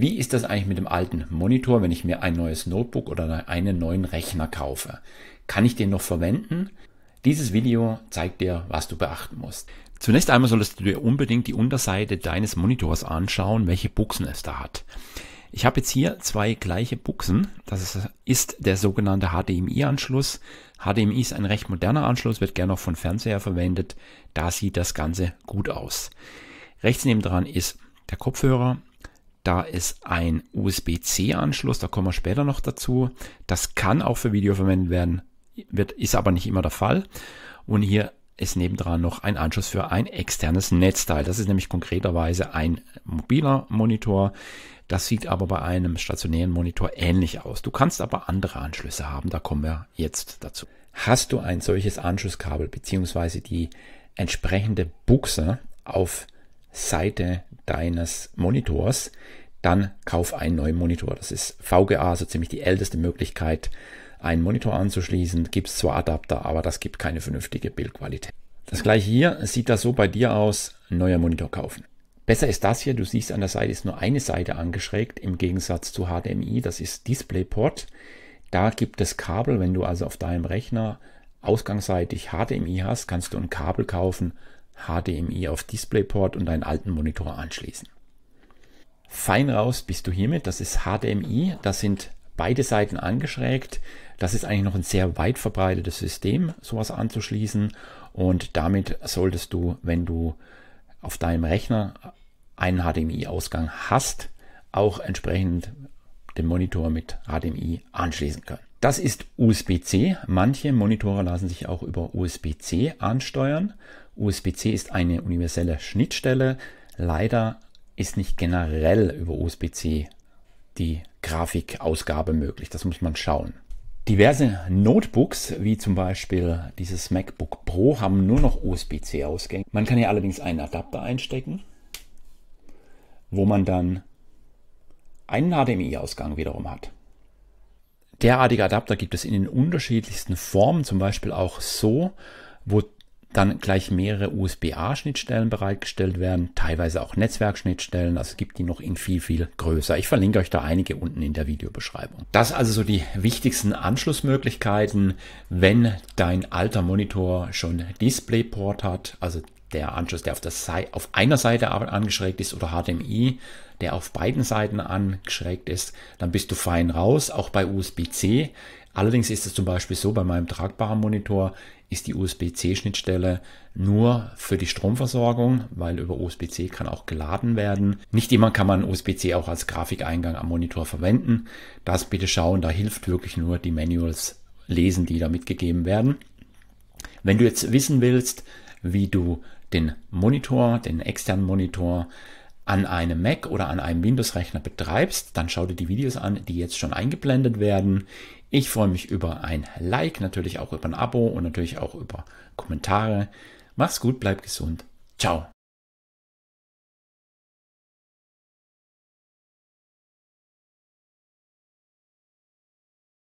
Wie ist das eigentlich mit dem alten Monitor, wenn ich mir ein neues Notebook oder einen neuen Rechner kaufe? Kann ich den noch verwenden? Dieses Video zeigt dir, was du beachten musst. Zunächst einmal solltest du dir unbedingt die Unterseite deines Monitors anschauen, welche Buchsen es da hat. Ich habe jetzt hier zwei gleiche Buchsen. Das ist der sogenannte HDMI-Anschluss. HDMI ist ein recht moderner Anschluss, wird gerne auch von Fernseher verwendet. Da sieht das Ganze gut aus. Rechts neben dran ist der Kopfhörer da ist ein USB-C-Anschluss, da kommen wir später noch dazu. Das kann auch für Video verwendet werden, wird, ist aber nicht immer der Fall. Und hier ist nebendran noch ein Anschluss für ein externes Netzteil. Das ist nämlich konkreterweise ein mobiler Monitor. Das sieht aber bei einem stationären Monitor ähnlich aus. Du kannst aber andere Anschlüsse haben, da kommen wir jetzt dazu. Hast du ein solches Anschlusskabel beziehungsweise die entsprechende Buchse auf Seite deines Monitors, dann kauf einen neuen Monitor. Das ist VGA, so ziemlich die älteste Möglichkeit, einen Monitor anzuschließen. Gibt es zwar Adapter, aber das gibt keine vernünftige Bildqualität. Das gleiche hier sieht das so bei dir aus. Neuer Monitor kaufen. Besser ist das hier, du siehst an der Seite ist nur eine Seite angeschrägt im Gegensatz zu HDMI, das ist DisplayPort. Da gibt es Kabel, wenn du also auf deinem Rechner ausgangsseitig HDMI hast, kannst du ein Kabel kaufen HDMI auf DisplayPort und einen alten Monitor anschließen. Fein raus bist du hiermit, das ist HDMI, das sind beide Seiten angeschrägt. Das ist eigentlich noch ein sehr weit verbreitetes System, sowas anzuschließen und damit solltest du, wenn du auf deinem Rechner einen HDMI-Ausgang hast, auch entsprechend den Monitor mit HDMI anschließen können. Das ist USB-C. Manche Monitore lassen sich auch über USB-C ansteuern. USB-C ist eine universelle Schnittstelle. Leider ist nicht generell über USB-C die Grafikausgabe möglich. Das muss man schauen. Diverse Notebooks, wie zum Beispiel dieses MacBook Pro, haben nur noch USB-C-Ausgänge. Man kann hier allerdings einen Adapter einstecken, wo man dann einen HDMI-Ausgang wiederum hat. Derartige Adapter gibt es in den unterschiedlichsten Formen, zum Beispiel auch so, wo dann gleich mehrere USB-A-Schnittstellen bereitgestellt werden, teilweise auch Netzwerkschnittstellen. Also gibt die noch in viel, viel größer. Ich verlinke euch da einige unten in der Videobeschreibung. Das also so die wichtigsten Anschlussmöglichkeiten, wenn dein alter Monitor schon DisplayPort hat, also der Anschluss, der auf, auf, einer Seite angeschrägt ist oder HDMI, der auf beiden Seiten angeschrägt ist, dann bist du fein raus, auch bei USB-C. Allerdings ist es zum Beispiel so, bei meinem tragbaren Monitor ist die USB-C-Schnittstelle nur für die Stromversorgung, weil über USB-C kann auch geladen werden. Nicht immer kann man USB-C auch als Grafikeingang am Monitor verwenden. Das bitte schauen, da hilft wirklich nur die Manuals lesen, die da mitgegeben werden. Wenn du jetzt wissen willst, wie du den Monitor, den externen Monitor an einem Mac oder an einem Windows-Rechner betreibst, dann schau dir die Videos an, die jetzt schon eingeblendet werden. Ich freue mich über ein Like, natürlich auch über ein Abo und natürlich auch über Kommentare. Mach's gut, bleib gesund. Ciao.